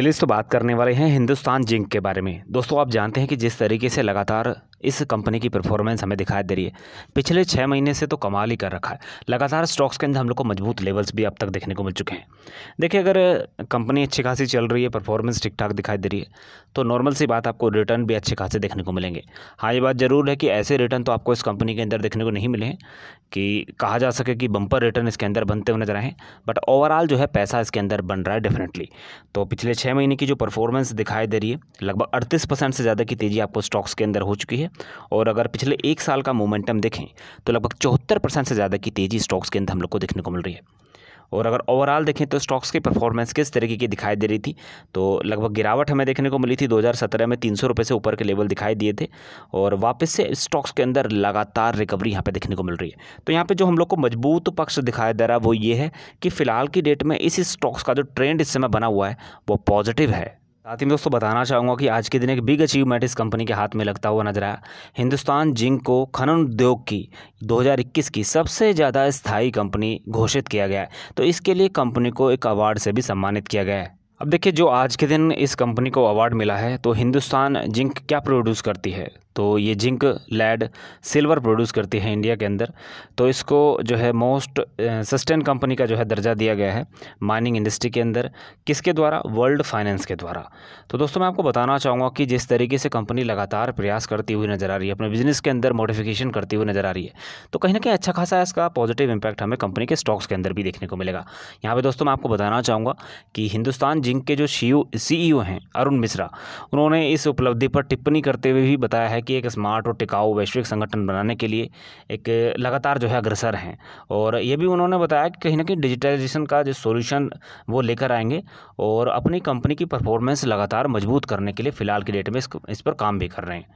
चलिए इस तो बात करने वाले हैं हिंदुस्तान जिंक के बारे में दोस्तों आप जानते हैं कि जिस तरीके से लगातार इस कंपनी की परफॉर्मेंस हमें दिखाई दे रही है पिछले छः महीने से तो कमाल ही कर रखा है लगातार स्टॉक्स के अंदर हम लोग को मजबूत लेवल्स भी अब तक देखने को मिल चुके हैं देखिए अगर कंपनी अच्छी खासी चल रही है परफॉर्मेंस ठीक ठाक दिखाई दे रही है तो नॉर्मल सी बात आपको रिटर्न भी अच्छे खासे देखने को मिलेंगे हाँ ये बात ज़रूर है कि ऐसे रिटर्न तो आपको इस कंपनी के अंदर देखने को नहीं मिले कि कहा जा सके कि बम्पर रिटर्न इसके अंदर बनते हुए नजर आए बट ओवरऑल जो है पैसा इसके अंदर बन रहा है डेफिनेटली तो पिछले छः महीने की जो परफॉर्मेंस दिखाई दे रही है लगभग अड़तीस परसेंट से ज़्यादा की तेज़ी आपको स्टॉक्स के अंदर हो चुकी है और अगर पिछले एक साल का मोमेंटम देखें तो लगभग चौहत्तर परसेंट से ज़्यादा की तेज़ी स्टॉक्स के अंदर हम लोग को देखने को मिल रही है और अगर ओवरऑल देखें तो स्टॉक्स की परफॉर्मेंस किस तरीके की दिखाई दे रही थी तो लगभग गिरावट हमें देखने को मिली थी 2017 में तीन सौ से ऊपर के लेवल दिखाई दिए थे और वापस से स्टॉक्स के अंदर लगातार रिकवरी यहाँ पे देखने को मिल रही है तो यहाँ पे जो हम लोग को मजबूत पक्ष दिखाई दे रहा है वो ये है कि फ़िलहाल की डेट में इस स्टॉक्स का जो ट्रेंड इस समय बना हुआ है वो पॉजिटिव है साथ ही मैं दोस्तों बताना चाहूँगा कि आज के दिन एक बिग अचीवमेंट इस कंपनी के हाथ में लगता हुआ नजर आया हिंदुस्तान जिंक को खनन उद्योग की 2021 की सबसे ज़्यादा स्थायी कंपनी घोषित किया गया है तो इसके लिए कंपनी को एक अवार्ड से भी सम्मानित किया गया है अब देखिए जो आज के दिन इस कंपनी को अवार्ड मिला है तो हिंदुस्तान जिंक क्या प्रोड्यूस करती है तो ये जिंक लैड सिल्वर प्रोड्यूस करती है इंडिया के अंदर तो इसको जो है मोस्ट सस्टेन कंपनी का जो है दर्जा दिया गया है माइनिंग इंडस्ट्री के अंदर किसके द्वारा वर्ल्ड फाइनेंस के द्वारा तो दोस्तों मैं आपको बताना चाहूँगा कि जिस तरीके से कंपनी लगातार प्रयास करती हुई नज़र आ रही है अपने बिजनेस के अंदर मॉडिफिकेशन करती हुई नज़र आ रही है तो कहीं ना कहीं अच्छा खासा इसका पॉजिटिव इम्पैक्ट हमें कंपनी के स्टॉक्स के अंदर भी देखने को मिलेगा यहाँ पर दोस्तों मैं आपको बताना चाहूँगा कि हिंदुस्तान जिंक के जो सी हैं अरुण मिश्रा उन्होंने इस उपलब्धि पर टिप्पणी करते हुए भी बताया है है कि एक स्मार्ट और टिकाऊ वैश्विक संगठन बनाने के लिए एक लगातार जो है अग्रसर हैं और ये भी उन्होंने बताया कि कहीं ना कहीं डिजिटाइजेशन का जो सोल्यूशन वो लेकर आएंगे और अपनी कंपनी की परफॉर्मेंस लगातार मजबूत करने के लिए फ़िलहाल की डेट में इस, इस पर काम भी कर रहे हैं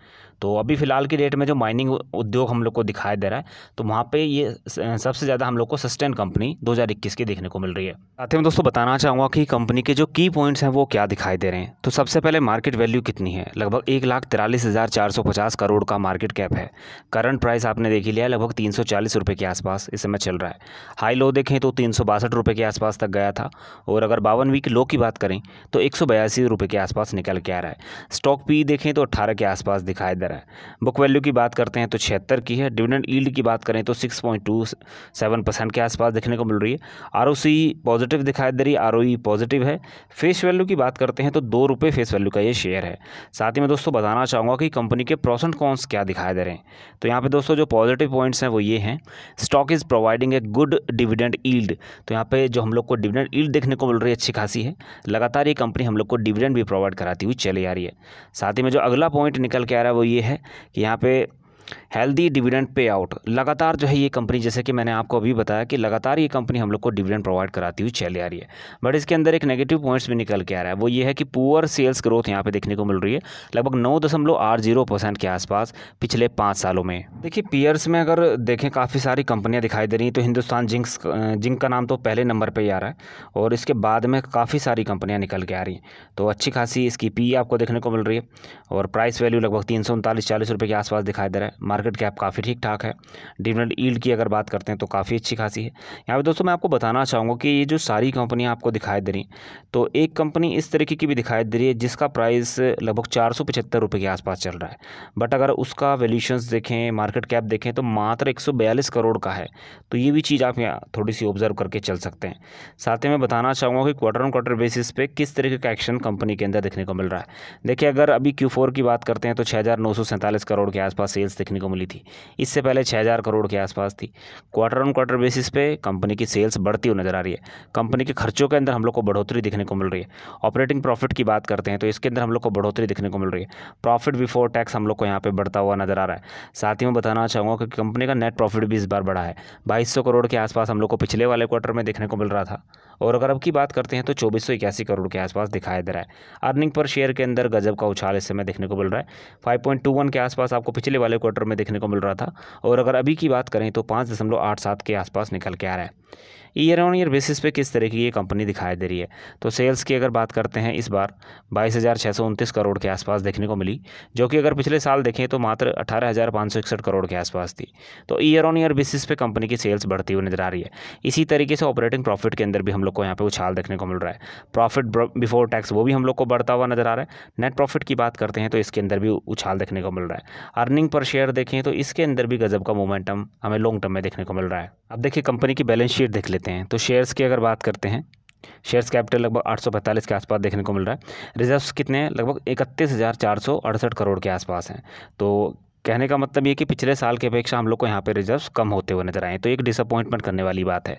तो अभी फ़िलहाल की डेट में जो माइनिंग उद्योग हम लोग को दिखाई दे रहा है तो वहाँ पर ये सबसे ज़्यादा हम लोग को सस्टेन कंपनी दो की देखने को मिल रही है साथ ही मैं दोस्तों बताना चाहूँगा कि कंपनी के जो की पॉइंट्स हैं वो क्या दिखाई दे रहे हैं तो सबसे पहले मार्केट वैल्यू कितनी है लगभग एक लाख तिरालीस हज़ार चार सौ पचास करोड़ का मार्केट कैप है करंट प्राइस आपने देखी लिया लगभग तीन सौ चालीस रुपये के आसपास इस समय चल रहा है हाई लो देखें तो तीन सौ बासठ रुपये के आसपास तक गया था और अगर बावन वीक लो की बात करें तो एक सौ बयासी रुपये के आसपास निकल के आ रहा है स्टॉक पी देखें तो अट्ठारह के आसपास दिखाई दे रहा है बुक वैल्यू की बात करते हैं तो छिहत्तर की है डिविडेंड ईल्ड की बात करें तो six point two seven percent के आसपास देखने को मिल रही है आर पॉजिटिव दिखाई दे रही है आर पॉजिटिव है फेस वैल्यू की बात करते हैं तो दो रुपये फेस वैल्यू का ये शेयर है साथ ही मैं दोस्तों बताना चाहूँगा कि कंपनी के प्रोसेंट कॉन्स क्या दिखाई दे रहे हैं तो यहाँ पे दोस्तों जो पॉजिटिव पॉइंट्स हैं वो ये हैं stock is providing a good dividend yield तो यहाँ पे जो हम लोग को डिविडेंड ईल्ड देखने को मिल रही है अच्छी खासी है लगातार ये कंपनी हम लोग को डिविडेंड भी प्रोवाइड कराती हुई चली आ रही है साथ ही में जो अगला पॉइंट निकल के आ रहा है वो ये है कि यहाँ पर हेल्दी डिविडेंड पे आउट लगातार जो है ये कंपनी जैसे कि मैंने आपको अभी बताया कि लगातार ये कंपनी हम लोग को डिविडेंड प्रोवाइड कराती हुई चली आ रही है बट इसके अंदर एक नेगेटिव पॉइंट्स भी निकल के आ रहा है वो ये है कि पुअर सेल्स ग्रोथ यहाँ पे देखने को मिल रही है लगभग नौ दशमलव आठ जीरो परसेंट के आसपास पिछले पाँच सालों में देखिए पीयर्स में अगर देखें काफ़ी सारी कंपनियाँ दिखाई दे रही हैं तो हिंदुस्तान जिंक्स जिंक का नाम तो पहले नंबर पर ही आ रहा है और इसके बाद में काफ़ी सारी कंपनियाँ निकल के आ रही हैं तो अच्छी खासी इसकी पी e आपको देखने को मिल रही है और प्राइस वैल्यू लगभग तीन सौ उनतालीस चालीस रुपये के आसपास दिखाई दे रहा है मार्केट कैप काफ़ी ठीक ठाक है डिविडेंड ईल्ड की अगर बात करते हैं तो काफ़ी अच्छी खासी है यहाँ पर दोस्तों मैं आपको बताना चाहूँगा कि ये जो सारी कंपनियाँ आपको दिखाई दे रही तो एक कंपनी इस तरीके की भी दिखाई दे रही है जिसका प्राइस लगभग चार सौ पचहत्तर रुपये के आसपास चल रहा है बट अगर उसका वैल्यूशंस देखें मार्केट कैप देखें तो मात्र एक सौ बयालीस करोड़ का है तो ये भी चीज़ आप यहाँ थोड़ी सी ऑब्जर्व करके चल सकते हैं साथ ही मैं बताना चाहूँगा कि क्वार्टर ऑन क्वार्टर बेसिस पे किस तरीके का एक्शन कंपनी के अंदर देखने को मिल रहा है देखिए अगर अभी क्यू की बात करते हैं तो छः करोड़ के आसपास सेल्स देखने को मिली थी इससे पहले हजार करोड़ के आसपास थी क्वार्टर ऑन क्वार्टर बेसिस पे कंपनी की सेल्स बढ़ती हुई नज़र आ रही है कंपनी के खर्चों के अंदर हम लोग को बढ़ोतरी देखने को मिल रही है ऑपरेटिंग प्रॉफिट की बात करते हैं तो इसके अंदर हम लोग को बढ़ोतरी देखने को मिल रही है प्रॉफिट बिफोर टैक्स हम लोग को यहाँ पर बढ़ता हुआ नज़र आ रहा है साथ ही मैं बताना चाहूँगा कि कंपनी का नेट प्रॉफिट भी इस बार बढ़ा है बाईस करोड़ के आसपास हम लोग को पिछले वाले क्वार्टर में देखने को मिल रहा था और अगर अब की बात करते हैं तो चौबीस करोड़ के आसपास दिखाई दे रहा है अर्निंग पर शेयर के अंदर गजब का उछाल इस समय देखने को मिल रहा है फाइव के आसपास आपको पिछले वाले क्वार्टर क्वार्टर में देखने को मिल रहा था और अगर अभी की बात करें तो पाँच दशमलव आठ सात के आसपास निकल के आ रहा है ईयर ऑन ईयर बेसिस पे किस तरह की ये कंपनी दिखाई दे रही है तो सेल्स की अगर बात करते हैं इस बार बाईस हज़ार छः सौ उनतीस करोड़ के आसपास देखने को मिली जो कि अगर पिछले साल देखें तो मात्र अठारह हज़ार पाँच सौ इकसठ करोड़ के आसपास थी तो ईयर ऑन ईयर बेसिस पे कंपनी की सेल्स बढ़ती हुई नजर आ रही है इसी तरीके से ऑपरेटिंग प्रॉफिट के अंदर भी हम लोग को यहाँ पे उछाल देखने को मिल रहा है प्रॉफिट बिफोर टैक्स वो भी हम लोग को बढ़ता हुआ नजर आ रहा है नेट प्रॉफिट की बात करते हैं तो इसके अंदर भी उछाल देखने को मिल रहा है अर्निंग पर शेयर देखें तो इसके अंदर भी गजब का मोमेंटम हमें लॉन्ग टर्म में देखने को मिल रहा है अब देखिए कंपनी की बैलेंस शीट देख लेते हैं तो शेयर्स की अगर बात करते हैं शेयर्स कैपिटल लगभग आठ के आसपास देखने को मिल रहा है रिजर्व्स कितने हैं लगभग इकतीस हज़ार चार सौ अड़सठ करोड़ के आसपास हैं तो कहने का मतलब ये कि पिछले साल की अपेक्षा हम लोग को यहाँ पे रिजर्व्स कम होते हुए नजर आए तो एक डिसअपॉइंटमेंट करने वाली बात है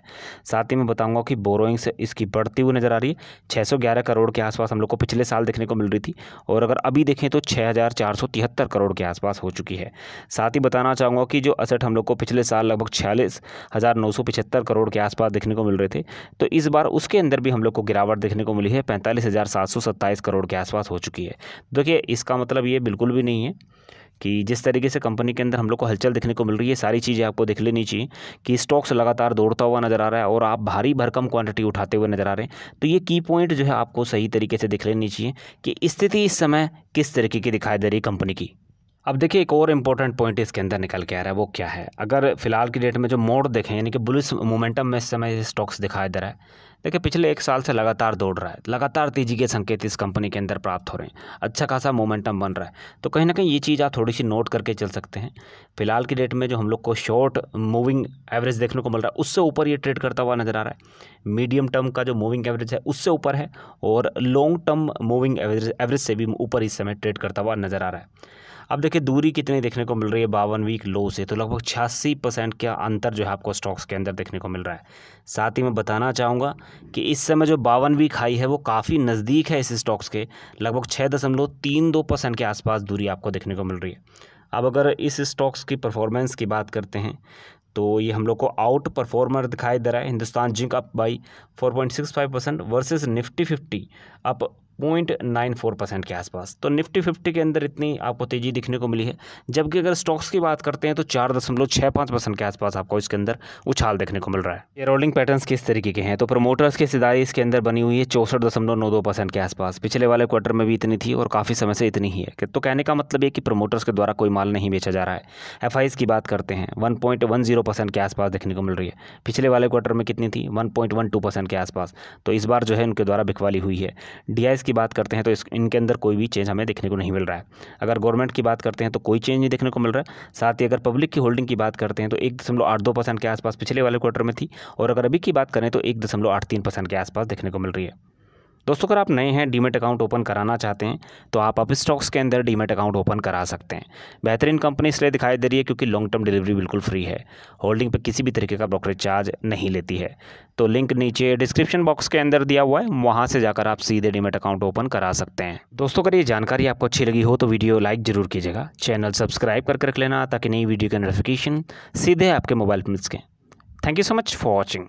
साथ ही मैं बताऊंगा कि बोरोइंग से इसकी बढ़ती हुई नज़र आ रही है छः करोड़ के आसपास हम लोग को पिछले साल देखने को मिल रही थी और अगर अभी देखें तो छः करोड़ के आसपास हो चुकी है साथ ही बताना चाहूँगा कि जो असट हम लोग को पिछले साल लगभग छियालीस करोड़ के आसपास देखने को मिल रहे थे तो इस बार उसके अंदर भी हम लोग को गिरावट देखने को मिली है पैंतालीस करोड़ के आसपास हो चुकी है देखिए इसका मतलब ये बिल्कुल भी नहीं है कि जिस तरीके से कंपनी के अंदर हम लोग को हलचल देखने को मिल रही है सारी चीज़ें आपको देख लेनी चाहिए कि स्टॉक्स लगातार दौड़ता हुआ नज़र आ रहा है और आप भारी भरकम क्वांटिटी उठाते हुए नज़र आ रहे हैं तो ये की पॉइंट जो है आपको सही तरीके से देख लेनी चाहिए कि स्थिति इस समय किस तरीके की दिखाई दे रही है कंपनी की अब देखिए एक और इम्पोर्टेंट पॉइंट इसके अंदर निकल के आ रहा है वो क्या है अगर फिलहाल की डेट में जो मोड़ देखें यानी कि बुलिस मोमेंटम में इस समय स्टॉक्स दिखाई दे रहा है देखिए पिछले एक साल से लगातार दौड़ रहा है लगातार तेजी के संकेत इस कंपनी के अंदर प्राप्त हो रहे हैं अच्छा खासा मोमेंटम बन रहा है तो कहीं ना कहीं ये चीज़ आप थोड़ी सी नोट करके चल सकते हैं फिलहाल की डेट में जो हम लोग को शॉर्ट मूविंग एवरेज देखने को मिल रहा है उससे ऊपर ये ट्रेड करता हुआ नज़र आ रहा है मीडियम टर्म का जो मूविंग एवरेज है उससे ऊपर है और long term moving average average से भी ऊपर इस समय ट्रेड करता हुआ नज़र आ रहा है अब देखिए दूरी कितनी देखने को मिल रही है बावन वीक लो से तो लगभग छियासी परसेंट का अंतर जो है आपको स्टॉक्स के अंदर देखने को मिल रहा है साथ ही मैं बताना चाहूँगा कि इस समय जो बावन वीक हाई है वो काफ़ी नज़दीक है इस स्टॉक्स के लगभग छः दशमलव तीन दो परसेंट के आसपास दूरी आपको देखने को मिल रही है अब अगर इस स्टॉक्स की परफॉर्मेंस की बात करते हैं तो ये हम लोग को आउट परफॉर्मर दिखाई दे रहा है Hindustan zinc up by 4.65 percent versus Nifty 50 up point nine four percent के आसपास तो निफ्टी फिफ्टी के अंदर इतनी आपको तेज़ी दिखने को मिली है जबकि अगर स्टॉक्स की बात करते हैं तो चार दशमलव छः पाँच परसेंट के आसपास आपको इसके अंदर उछाल देखने को मिल रहा है ये रोलिंग पैटर्न्स किस तरीके के हैं तो प्रमोटर्स की सिदारी इसके अंदर बनी हुई है चौसठ नौ दो परसेंट के आसपास पिछले वाले क्वार्टर में भी इतनी थी और काफ़ी समय से इतनी ही है तो कहने का मतलब ये कि प्रमोटर्स के द्वारा कोई माल नहीं बेचा जा रहा है एफ की बात करते हैं one point one zero percent के आसपास देखने को मिल रही है पिछले वाले क्वार्टर में कितनी थी one point one two percent के आसपास तो इस बार जो है उनके द्वारा बिकवाली हुई है डी की बात करते हैं तो इस इनके अंदर कोई भी चेंज हमें देखने को नहीं मिल रहा है अगर गवर्नमेंट की बात करते हैं तो कोई चेंज नहीं देखने को मिल रहा है साथ ही अगर पब्लिक की होल्डिंग की बात करते हैं तो एक दशमलव आठ दो परसेंट के आसपास पिछले वाले क्वार्टर में थी और अगर अभी की बात करें तो एक दशमलव आठ तीन परसेंट के आसपास देखने को मिल रही है दोस्तों अगर आप नए हैं डीमेट अकाउंट ओपन कराना चाहते हैं तो आप अब स्टॉक्स के अंदर डीमेट अकाउंट ओपन करा सकते हैं बेहतरीन कंपनी इसलिए दिखाई दे रही है क्योंकि लॉन्ग टर्म डिलीवरी बिल्कुल फ्री है होल्डिंग पर किसी भी तरीके का ब्रोकरेज चार्ज नहीं लेती है तो लिंक नीचे डिस्क्रिप्शन बॉक्स के अंदर दिया हुआ है वहाँ से जाकर आप सीधे डीमेट अकाउंट ओपन करा सकते हैं दोस्तों अगर ये जानकारी आपको अच्छी लगी हो तो वीडियो लाइक जरूर कीजिएगा चैनल सब्सक्राइब करके रख लेना ताकि नई वीडियो के नोटिफिकेशन सीधे आपके मोबाइल पर मिल सकें thank you so much for watching